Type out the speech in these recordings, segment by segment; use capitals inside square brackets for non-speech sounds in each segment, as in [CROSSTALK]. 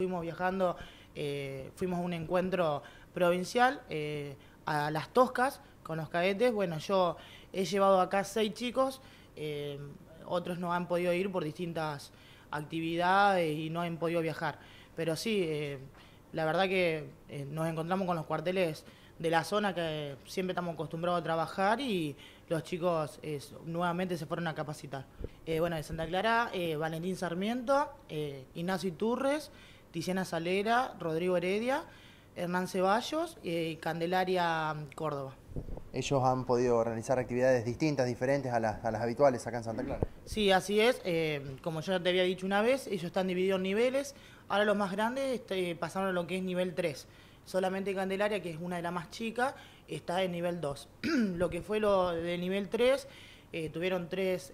Fuimos viajando, eh, fuimos a un encuentro provincial eh, a Las Toscas con los cadetes. Bueno, yo he llevado acá seis chicos, eh, otros no han podido ir por distintas actividades y no han podido viajar. Pero sí, la verdad que nos encontramos con los cuarteles de la zona que siempre estamos acostumbrados a trabajar y los chicos nuevamente se fueron a capacitar. bueno, de Santa Clara, Valentín Sarmiento, Ignacio Turres Tiziana Salera, Rodrigo Heredia, Hernán Ceballos y eh, Candelaria mm, Córdoba. Ellos han podido realizar actividades distintas, diferentes a las, habituales acá en Santa Clara. Sí, así es. Eh, como yo te había dicho una vez, ellos están divididos en niveles. Ahora los más grandes este, pasaron a lo que es nivel 3. Solamente Candelaria, que es una de las más chicas, está en nivel 2. [CLEARS THROAT] lo que fue lo de nivel 3, eh, tuvieron tres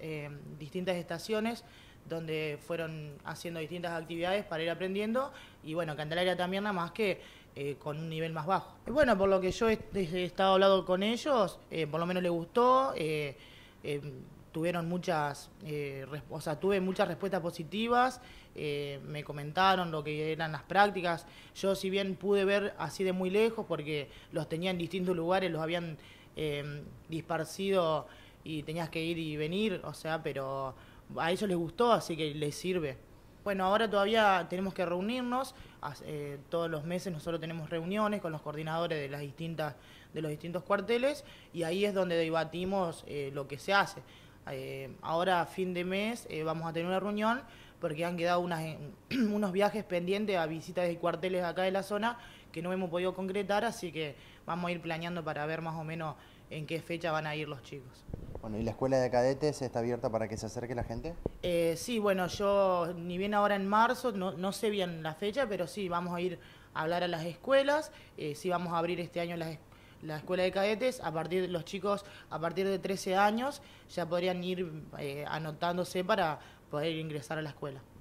distintas estaciones donde fueron haciendo distintas actividades para ir aprendiendo y bueno, Candelaria también nada más que eh, con un nivel más bajo. bueno, por lo que yo he, estado hablando con ellos, eh, por lo menos les gustó, eh, tuvieron muchas, o sea, tuve muchas respuestas positivas, me comentaron lo que eran las prácticas, yo si bien pude ver así de muy lejos porque los tenía en distintos lugares, los habían disparcido y tenías que ir y venir, o sea, pero a ellos les gustó, así que les sirve. Bueno, ahora todavía tenemos que reunirnos, eh, todos los meses nosotros tenemos reuniones con los coordinadores de, las distintas, de los distintos cuarteles y ahí es donde debatimos eh, lo que se hace. Eh, ahora, a fin de mes, vamos a tener una reunión porque han quedado [CLEARS THROAT] unos viajes pendientes a visitas de cuarteles acá de la zona que no hemos podido concretar, así que vamos a ir planeando para ver más o menos en qué fecha van a ir los chicos. Bueno, ¿y la escuela de cadetes está abierta para que se acerque la gente? Eh, sí, bueno, yo ni bien ahora en marzo, no, no, sé bien la fecha, pero sí, vamos a ir a hablar a las escuelas, eh, sí vamos a abrir este año la escuela de cadetes, a partir de los chicos a partir de 13 años ya podrían ir eh, anotándose para poder ingresar a la escuela.